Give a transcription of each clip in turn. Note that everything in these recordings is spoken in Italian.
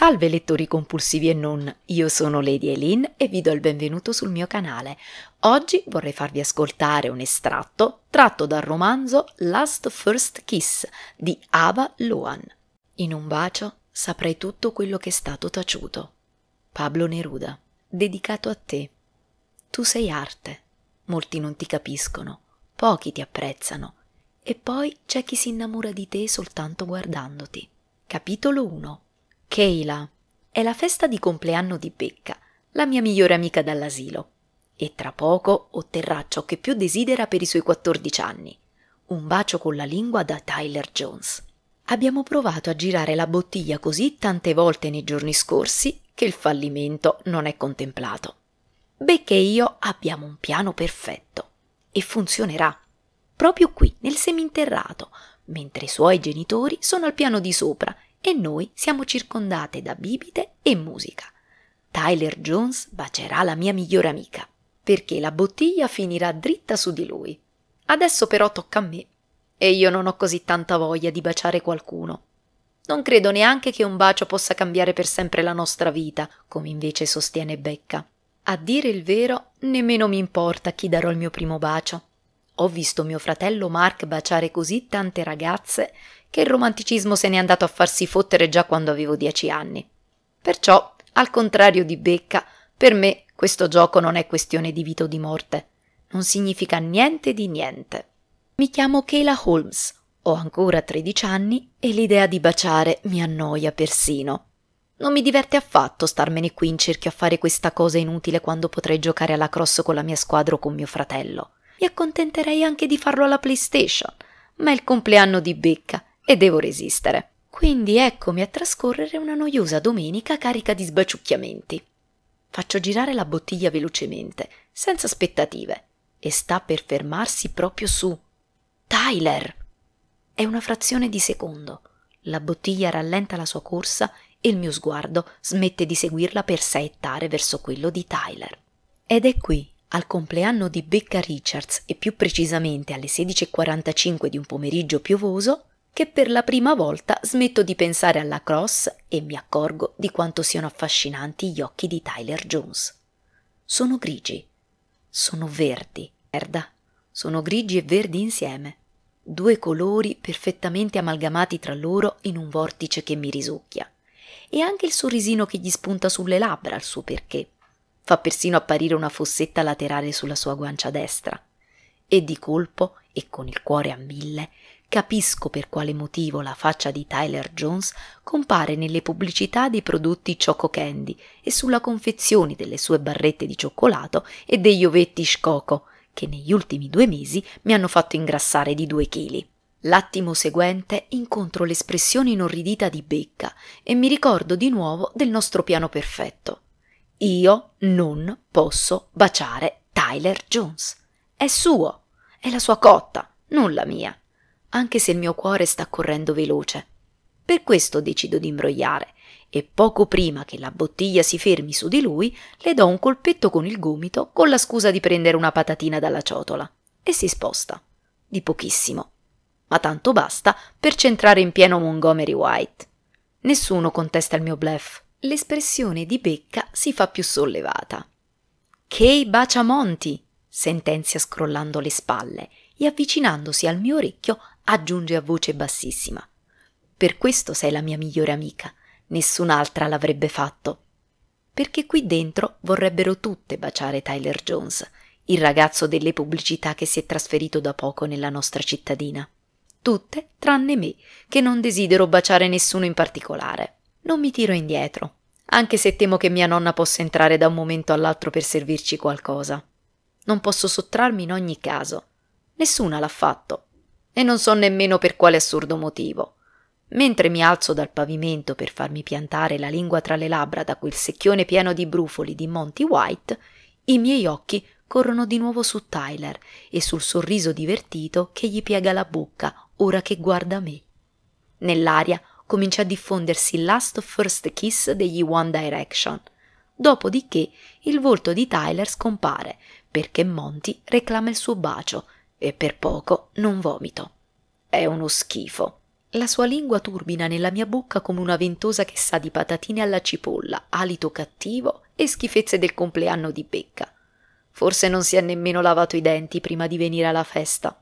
Salve lettori compulsivi e non, io sono Lady Eileen e vi do il benvenuto sul mio canale. Oggi vorrei farvi ascoltare un estratto tratto dal romanzo Last First Kiss di Ava Luan. In un bacio saprei tutto quello che è stato taciuto. Pablo Neruda, dedicato a te. Tu sei arte. Molti non ti capiscono, pochi ti apprezzano. E poi c'è chi si innamora di te soltanto guardandoti. Capitolo 1 Keila. È la festa di compleanno di Becca, la mia migliore amica dall'asilo, e tra poco otterrà ciò che più desidera per i suoi 14 anni, un bacio con la lingua da Tyler Jones. Abbiamo provato a girare la bottiglia così tante volte nei giorni scorsi che il fallimento non è contemplato. Becca e io abbiamo un piano perfetto e funzionerà. Proprio qui, nel seminterrato, mentre i suoi genitori sono al piano di sopra e noi siamo circondate da bibite e musica. Tyler Jones bacerà la mia migliore amica, perché la bottiglia finirà dritta su di lui. Adesso però tocca a me, e io non ho così tanta voglia di baciare qualcuno. Non credo neanche che un bacio possa cambiare per sempre la nostra vita, come invece sostiene Becca. A dire il vero, nemmeno mi importa a chi darò il mio primo bacio. Ho visto mio fratello Mark baciare così tante ragazze che il romanticismo se n'è andato a farsi fottere già quando avevo dieci anni. Perciò, al contrario di Becca, per me questo gioco non è questione di vita o di morte. Non significa niente di niente. Mi chiamo Kayla Holmes, ho ancora 13 anni e l'idea di baciare mi annoia persino. Non mi diverte affatto starmene qui in cerchio a fare questa cosa inutile quando potrei giocare alla cross con la mia squadra o con mio fratello. Mi accontenterei anche di farlo alla PlayStation, ma è il compleanno di Becca e devo resistere. Quindi eccomi a trascorrere una noiosa domenica carica di sbaciucchiamenti. Faccio girare la bottiglia velocemente, senza aspettative, e sta per fermarsi proprio su Tyler. È una frazione di secondo. La bottiglia rallenta la sua corsa e il mio sguardo smette di seguirla per saettare verso quello di Tyler. Ed è qui, al compleanno di Becca Richards e più precisamente alle 16.45 di un pomeriggio piovoso, che per la prima volta smetto di pensare alla cross e mi accorgo di quanto siano affascinanti gli occhi di Tyler Jones. Sono grigi, sono verdi, merda, sono grigi e verdi insieme, due colori perfettamente amalgamati tra loro in un vortice che mi risucchia. E anche il sorrisino che gli spunta sulle labbra al suo perché. Fa persino apparire una fossetta laterale sulla sua guancia destra. E di colpo, e con il cuore a mille, Capisco per quale motivo la faccia di Tyler Jones compare nelle pubblicità dei prodotti Choco Candy e sulla confezione delle sue barrette di cioccolato e degli ovetti Shcoco, che negli ultimi due mesi mi hanno fatto ingrassare di due chili. L'attimo seguente incontro l'espressione inorridita di Becca e mi ricordo di nuovo del nostro piano perfetto. Io non posso baciare Tyler Jones. È suo, è la sua cotta, non la mia anche se il mio cuore sta correndo veloce. Per questo decido di imbrogliare e poco prima che la bottiglia si fermi su di lui le do un colpetto con il gomito con la scusa di prendere una patatina dalla ciotola e si sposta. Di pochissimo. Ma tanto basta per centrare in pieno Montgomery White. Nessuno contesta il mio bluff. L'espressione di Becca si fa più sollevata. Kay bacia Monty, sentenzia scrollando le spalle e avvicinandosi al mio orecchio aggiunge a voce bassissima. Per questo sei la mia migliore amica. Nessun'altra l'avrebbe fatto. Perché qui dentro vorrebbero tutte baciare Tyler Jones, il ragazzo delle pubblicità che si è trasferito da poco nella nostra cittadina. Tutte, tranne me, che non desidero baciare nessuno in particolare. Non mi tiro indietro, anche se temo che mia nonna possa entrare da un momento all'altro per servirci qualcosa. Non posso sottrarmi in ogni caso. Nessuna l'ha fatto, e non so nemmeno per quale assurdo motivo. Mentre mi alzo dal pavimento per farmi piantare la lingua tra le labbra da quel secchione pieno di brufoli di Monty White, i miei occhi corrono di nuovo su Tyler e sul sorriso divertito che gli piega la bocca ora che guarda me. Nell'aria comincia a diffondersi il last first kiss degli One Direction. Dopodiché il volto di Tyler scompare perché Monty reclama il suo bacio e per poco non vomito. È uno schifo. La sua lingua turbina nella mia bocca come una ventosa che sa di patatine alla cipolla, alito cattivo e schifezze del compleanno di Becca. Forse non si è nemmeno lavato i denti prima di venire alla festa.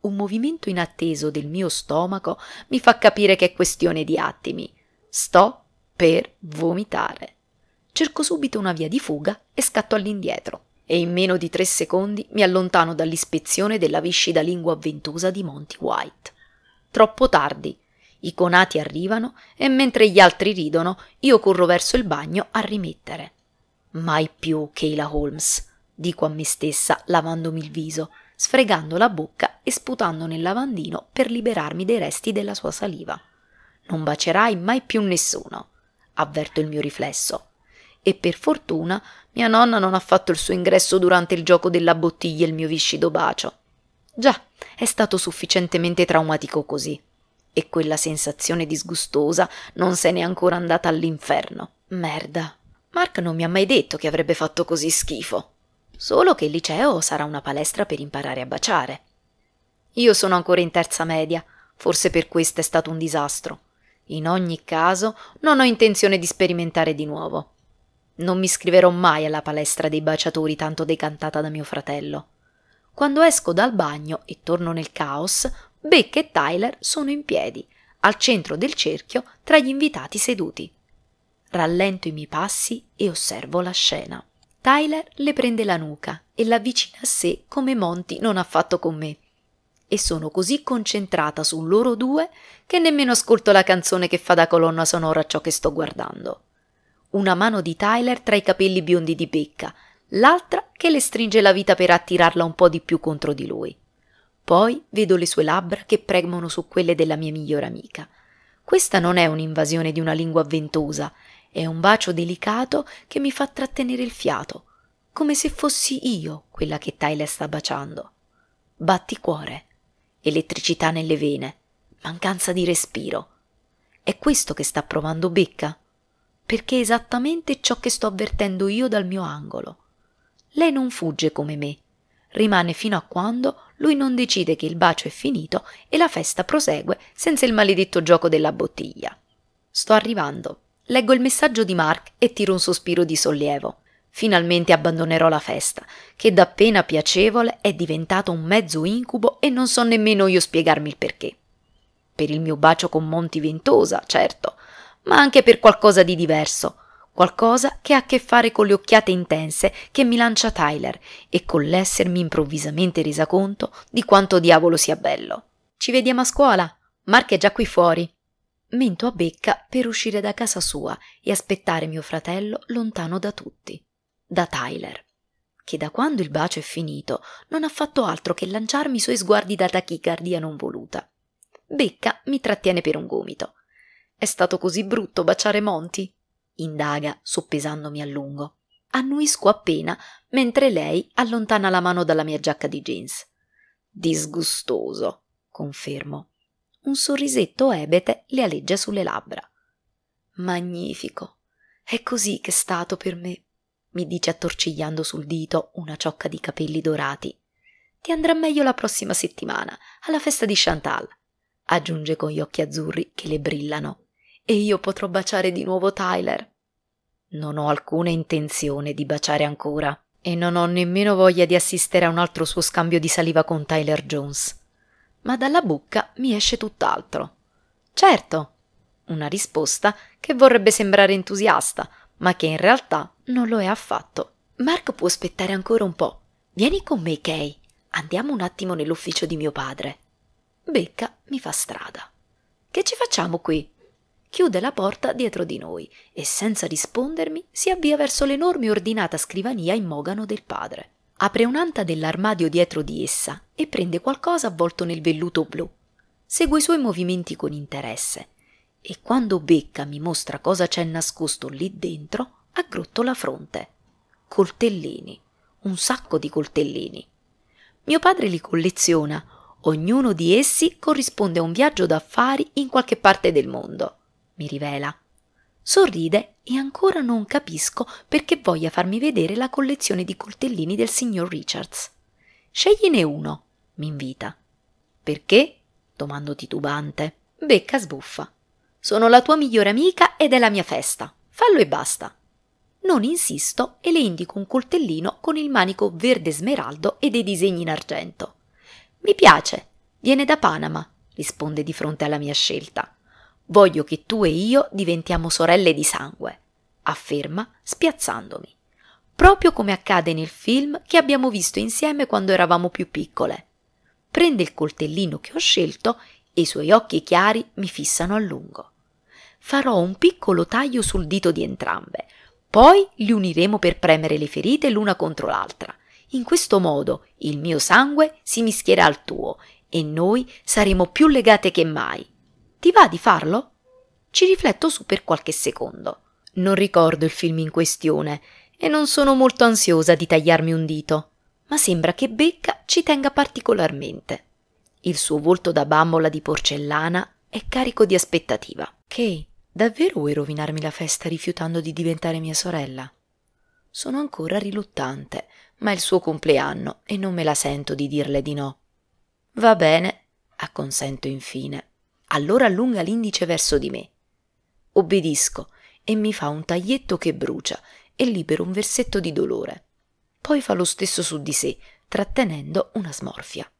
Un movimento inatteso del mio stomaco mi fa capire che è questione di attimi. Sto per vomitare. Cerco subito una via di fuga e scatto all'indietro e in meno di tre secondi mi allontano dall'ispezione della viscida lingua avventosa di Monty White. Troppo tardi. I conati arrivano e mentre gli altri ridono, io corro verso il bagno a rimettere. Mai più, Kayla Holmes, dico a me stessa, lavandomi il viso, sfregando la bocca e sputando nel lavandino per liberarmi dei resti della sua saliva. Non bacerai mai più nessuno, avverto il mio riflesso e per fortuna mia nonna non ha fatto il suo ingresso durante il gioco della bottiglia e il mio viscido bacio. Già, è stato sufficientemente traumatico così. E quella sensazione disgustosa non se n'è ancora andata all'inferno. Merda. Mark non mi ha mai detto che avrebbe fatto così schifo. Solo che il liceo sarà una palestra per imparare a baciare. Io sono ancora in terza media, forse per questo è stato un disastro. In ogni caso, non ho intenzione di sperimentare di nuovo. Non mi iscriverò mai alla palestra dei baciatori tanto decantata da mio fratello. Quando esco dal bagno e torno nel caos, Beck e Tyler sono in piedi, al centro del cerchio tra gli invitati seduti. Rallento i miei passi e osservo la scena. Tyler le prende la nuca e l'avvicina a sé come Monty non ha fatto con me. E sono così concentrata su loro due che nemmeno ascolto la canzone che fa da colonna sonora a ciò che sto guardando una mano di Tyler tra i capelli biondi di Becca, l'altra che le stringe la vita per attirarla un po' di più contro di lui. Poi vedo le sue labbra che premono su quelle della mia migliore amica. Questa non è un'invasione di una lingua ventosa, è un bacio delicato che mi fa trattenere il fiato, come se fossi io quella che Tyler sta baciando. Batti cuore, elettricità nelle vene, mancanza di respiro. È questo che sta provando Becca? perché è esattamente ciò che sto avvertendo io dal mio angolo. Lei non fugge come me, rimane fino a quando lui non decide che il bacio è finito e la festa prosegue senza il maledetto gioco della bottiglia. Sto arrivando. Leggo il messaggio di Mark e tiro un sospiro di sollievo. Finalmente abbandonerò la festa, che da appena piacevole è diventata un mezzo incubo e non so nemmeno io spiegarmi il perché. Per il mio bacio con Monti Ventosa, certo, ma anche per qualcosa di diverso, qualcosa che ha a che fare con le occhiate intense che mi lancia Tyler e con l'essermi improvvisamente resa conto di quanto diavolo sia bello. Ci vediamo a scuola. Mark è già qui fuori. Mento a becca per uscire da casa sua e aspettare mio fratello lontano da tutti. Da Tyler che da quando il bacio è finito non ha fatto altro che lanciarmi i suoi sguardi da tachicardia non voluta. Becca mi trattiene per un gomito. È stato così brutto baciare Monti? indaga, soppesandomi a lungo. Annuisco appena mentre lei allontana la mano dalla mia giacca di jeans. Disgustoso, confermo. Un sorrisetto ebete le aleggia sulle labbra. Magnifico. È così che è stato per me, mi dice attorcigliando sul dito una ciocca di capelli dorati. Ti andrà meglio la prossima settimana, alla festa di Chantal, aggiunge con gli occhi azzurri che le brillano e io potrò baciare di nuovo Tyler. Non ho alcuna intenzione di baciare ancora e non ho nemmeno voglia di assistere a un altro suo scambio di saliva con Tyler Jones. Ma dalla bocca mi esce tutt'altro. Certo, una risposta che vorrebbe sembrare entusiasta, ma che in realtà non lo è affatto. Mark può aspettare ancora un po'. Vieni con me, Kay. Andiamo un attimo nell'ufficio di mio padre. Becca mi fa strada. Che ci facciamo qui? chiude la porta dietro di noi e senza rispondermi si avvia verso l'enorme ordinata scrivania in mogano del padre. Apre un'anta dell'armadio dietro di essa e prende qualcosa avvolto nel velluto blu. Segue i suoi movimenti con interesse e quando becca mi mostra cosa c'è nascosto lì dentro, aggrotto la fronte. Coltellini, un sacco di coltellini. Mio padre li colleziona, ognuno di essi corrisponde a un viaggio d'affari in qualche parte del mondo mi rivela. Sorride e ancora non capisco perché voglia farmi vedere la collezione di coltellini del signor Richards. Scegliene uno, mi invita. Perché? domando titubante. Becca sbuffa. Sono la tua migliore amica ed è la mia festa. Fallo e basta. Non insisto e le indico un coltellino con il manico verde smeraldo e dei disegni in argento. Mi piace, viene da Panama, risponde di fronte alla mia scelta. Voglio che tu e io diventiamo sorelle di sangue, afferma spiazzandomi, proprio come accade nel film che abbiamo visto insieme quando eravamo più piccole. Prende il coltellino che ho scelto e i suoi occhi chiari mi fissano a lungo. Farò un piccolo taglio sul dito di entrambe, poi li uniremo per premere le ferite l'una contro l'altra. In questo modo il mio sangue si mischierà al tuo e noi saremo più legate che mai. Ti va di farlo? Ci rifletto su per qualche secondo. Non ricordo il film in questione e non sono molto ansiosa di tagliarmi un dito, ma sembra che Becca ci tenga particolarmente. Il suo volto da bambola di porcellana è carico di aspettativa. Che, davvero vuoi rovinarmi la festa rifiutando di diventare mia sorella? Sono ancora riluttante, ma è il suo compleanno e non me la sento di dirle di no. Va bene, acconsento infine allora allunga l'indice verso di me. Obbedisco e mi fa un taglietto che brucia e libero un versetto di dolore. Poi fa lo stesso su di sé, trattenendo una smorfia.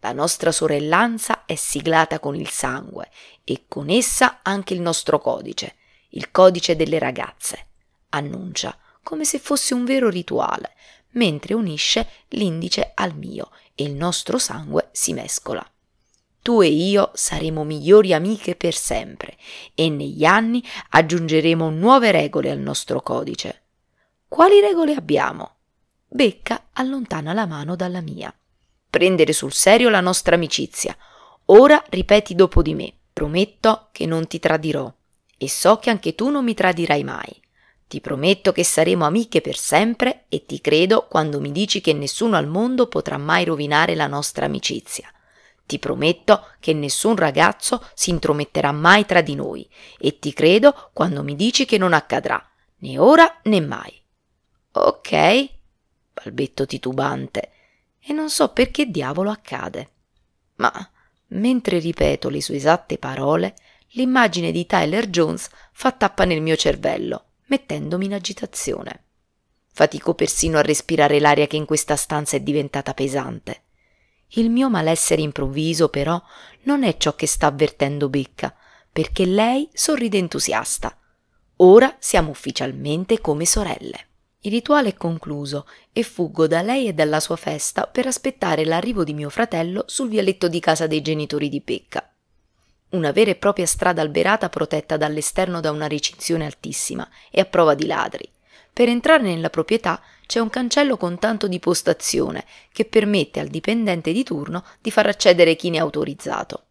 La nostra sorellanza è siglata con il sangue e con essa anche il nostro codice, il codice delle ragazze. Annuncia come se fosse un vero rituale, mentre unisce l'indice al mio e il nostro sangue si mescola. Tu e io saremo migliori amiche per sempre e negli anni aggiungeremo nuove regole al nostro codice. Quali regole abbiamo? Becca allontana la mano dalla mia. Prendere sul serio la nostra amicizia. Ora ripeti dopo di me. Prometto che non ti tradirò e so che anche tu non mi tradirai mai. Ti prometto che saremo amiche per sempre e ti credo quando mi dici che nessuno al mondo potrà mai rovinare la nostra amicizia. Ti prometto che nessun ragazzo si intrometterà mai tra di noi e ti credo quando mi dici che non accadrà, né ora né mai. Ok, balbetto titubante, e non so perché diavolo accade. Ma mentre ripeto le sue esatte parole, l'immagine di Tyler Jones fa tappa nel mio cervello, mettendomi in agitazione. Fatico persino a respirare l'aria che in questa stanza è diventata pesante il mio malessere improvviso però non è ciò che sta avvertendo becca perché lei sorride entusiasta ora siamo ufficialmente come sorelle il rituale è concluso e fuggo da lei e dalla sua festa per aspettare l'arrivo di mio fratello sul vialetto di casa dei genitori di becca una vera e propria strada alberata protetta dall'esterno da una recinzione altissima e a prova di ladri per entrare nella proprietà c'è un cancello con tanto di postazione che permette al dipendente di turno di far accedere chi ne è autorizzato.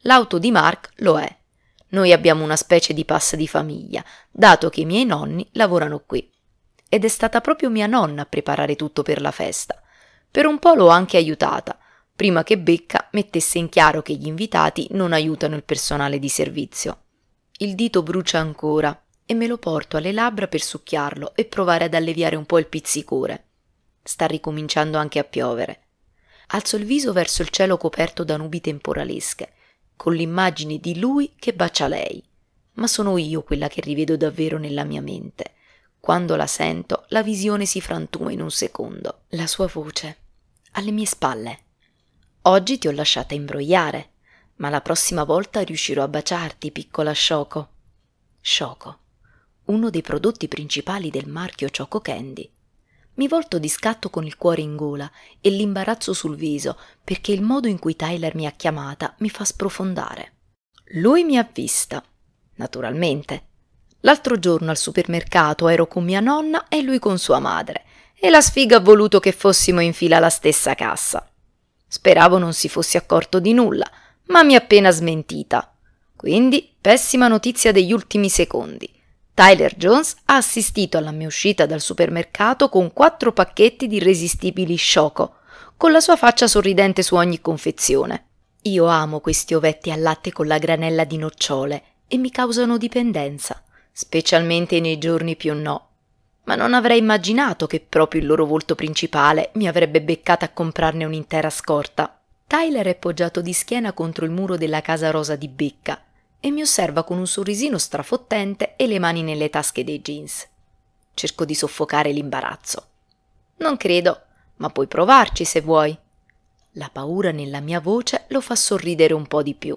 L'auto di Mark lo è. Noi abbiamo una specie di passa di famiglia, dato che i miei nonni lavorano qui. Ed è stata proprio mia nonna a preparare tutto per la festa. Per un po' l'ho anche aiutata, prima che Becca mettesse in chiaro che gli invitati non aiutano il personale di servizio. Il dito brucia ancora, e me lo porto alle labbra per succhiarlo e provare ad alleviare un po' il pizzicore. Sta ricominciando anche a piovere. Alzo il viso verso il cielo coperto da nubi temporalesche, con l'immagine di lui che bacia lei. Ma sono io quella che rivedo davvero nella mia mente. Quando la sento, la visione si frantuma in un secondo. La sua voce. Alle mie spalle. Oggi ti ho lasciata imbrogliare, ma la prossima volta riuscirò a baciarti, piccola Scioco. Sciocco uno dei prodotti principali del marchio Choco Candy. Mi volto di scatto con il cuore in gola e l'imbarazzo sul viso perché il modo in cui Tyler mi ha chiamata mi fa sprofondare. Lui mi ha vista. Naturalmente. L'altro giorno al supermercato ero con mia nonna e lui con sua madre e la sfiga ha voluto che fossimo in fila alla stessa cassa. Speravo non si fosse accorto di nulla, ma mi ha appena smentita. Quindi pessima notizia degli ultimi secondi. Tyler Jones ha assistito alla mia uscita dal supermercato con quattro pacchetti di irresistibili Shoco, con la sua faccia sorridente su ogni confezione. Io amo questi ovetti al latte con la granella di nocciole e mi causano dipendenza, specialmente nei giorni più no. Ma non avrei immaginato che proprio il loro volto principale mi avrebbe beccata a comprarne un'intera scorta. Tyler è poggiato di schiena contro il muro della casa rosa di Becca e mi osserva con un sorrisino strafottente e le mani nelle tasche dei jeans. Cerco di soffocare l'imbarazzo. Non credo, ma puoi provarci se vuoi. La paura nella mia voce lo fa sorridere un po' di più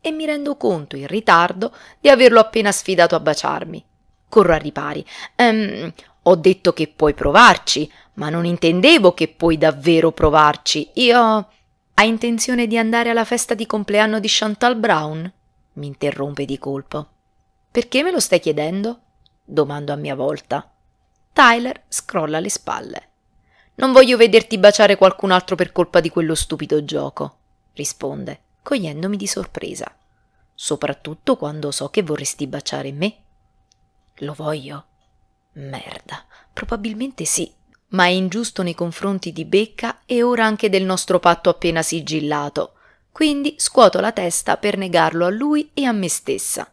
e mi rendo conto in ritardo di averlo appena sfidato a baciarmi. Corro a ripari. Ehm, ho detto che puoi provarci, ma non intendevo che puoi davvero provarci. Io. Hai intenzione di andare alla festa di compleanno di Chantal Brown? mi interrompe di colpo. Perché me lo stai chiedendo? domando a mia volta. Tyler scrolla le spalle. Non voglio vederti baciare qualcun altro per colpa di quello stupido gioco, risponde, cogliendomi di sorpresa. Soprattutto quando so che vorresti baciare me. Lo voglio? Merda, probabilmente sì, ma è ingiusto nei confronti di Becca e ora anche del nostro patto appena sigillato. Quindi scuoto la testa per negarlo a lui e a me stessa.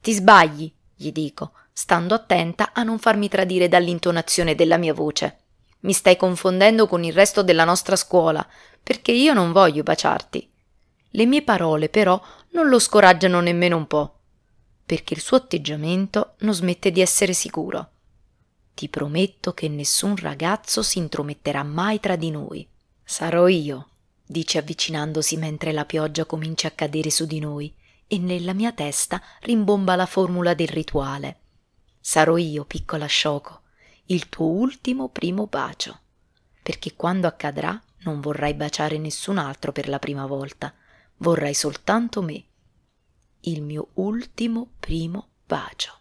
Ti sbagli, gli dico, stando attenta a non farmi tradire dall'intonazione della mia voce. Mi stai confondendo con il resto della nostra scuola, perché io non voglio baciarti. Le mie parole però non lo scoraggiano nemmeno un po', perché il suo atteggiamento non smette di essere sicuro. Ti prometto che nessun ragazzo si intrometterà mai tra di noi. Sarò io dice avvicinandosi mentre la pioggia comincia a cadere su di noi e nella mia testa rimbomba la formula del rituale. Sarò io, piccola Sciocco, il tuo ultimo primo bacio, perché quando accadrà non vorrai baciare nessun altro per la prima volta, vorrai soltanto me. Il mio ultimo primo bacio.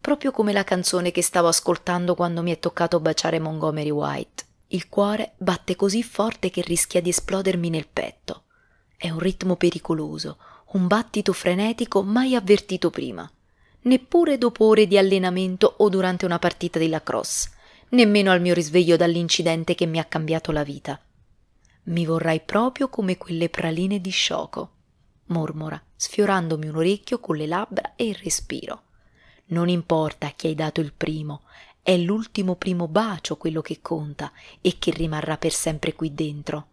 Proprio come la canzone che stavo ascoltando quando mi è toccato baciare Montgomery White. Il cuore batte così forte che rischia di esplodermi nel petto. È un ritmo pericoloso, un battito frenetico mai avvertito prima. Neppure dopo ore di allenamento o durante una partita di lacrosse, nemmeno al mio risveglio dall'incidente che mi ha cambiato la vita. Mi vorrai proprio come quelle praline di scioco, mormora, sfiorandomi un orecchio con le labbra e il respiro. Non importa a chi hai dato il primo, è l'ultimo primo bacio quello che conta e che rimarrà per sempre qui dentro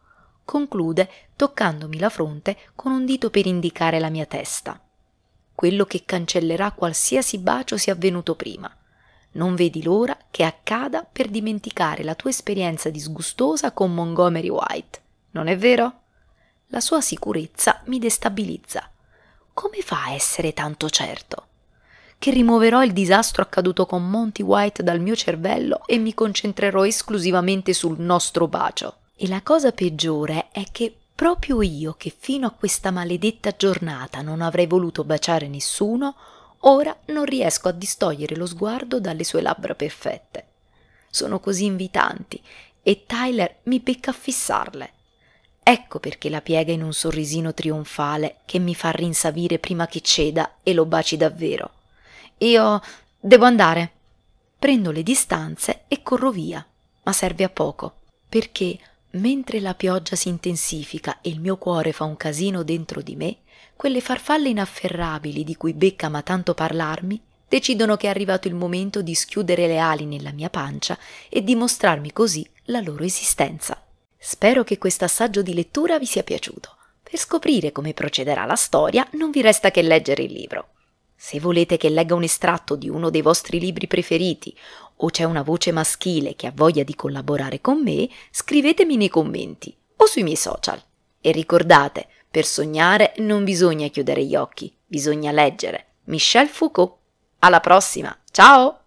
conclude toccandomi la fronte con un dito per indicare la mia testa quello che cancellerà qualsiasi bacio sia avvenuto prima non vedi l'ora che accada per dimenticare la tua esperienza disgustosa con Montgomery White non è vero? la sua sicurezza mi destabilizza come fa a essere tanto certo? che rimuoverò il disastro accaduto con Monty White dal mio cervello e mi concentrerò esclusivamente sul nostro bacio. E la cosa peggiore è che proprio io, che fino a questa maledetta giornata non avrei voluto baciare nessuno, ora non riesco a distogliere lo sguardo dalle sue labbra perfette. Sono così invitanti e Tyler mi becca a fissarle. Ecco perché la piega in un sorrisino trionfale che mi fa rinsavire prima che ceda e lo baci davvero. Io devo andare. Prendo le distanze e corro via, ma serve a poco, perché mentre la pioggia si intensifica e il mio cuore fa un casino dentro di me, quelle farfalle inafferrabili di cui Becca ama tanto parlarmi decidono che è arrivato il momento di schiudere le ali nella mia pancia e dimostrarmi così la loro esistenza. Spero che questo assaggio di lettura vi sia piaciuto. Per scoprire come procederà la storia non vi resta che leggere il libro. Se volete che legga un estratto di uno dei vostri libri preferiti o c'è una voce maschile che ha voglia di collaborare con me, scrivetemi nei commenti o sui miei social. E ricordate, per sognare non bisogna chiudere gli occhi, bisogna leggere. Michel Foucault. Alla prossima, ciao!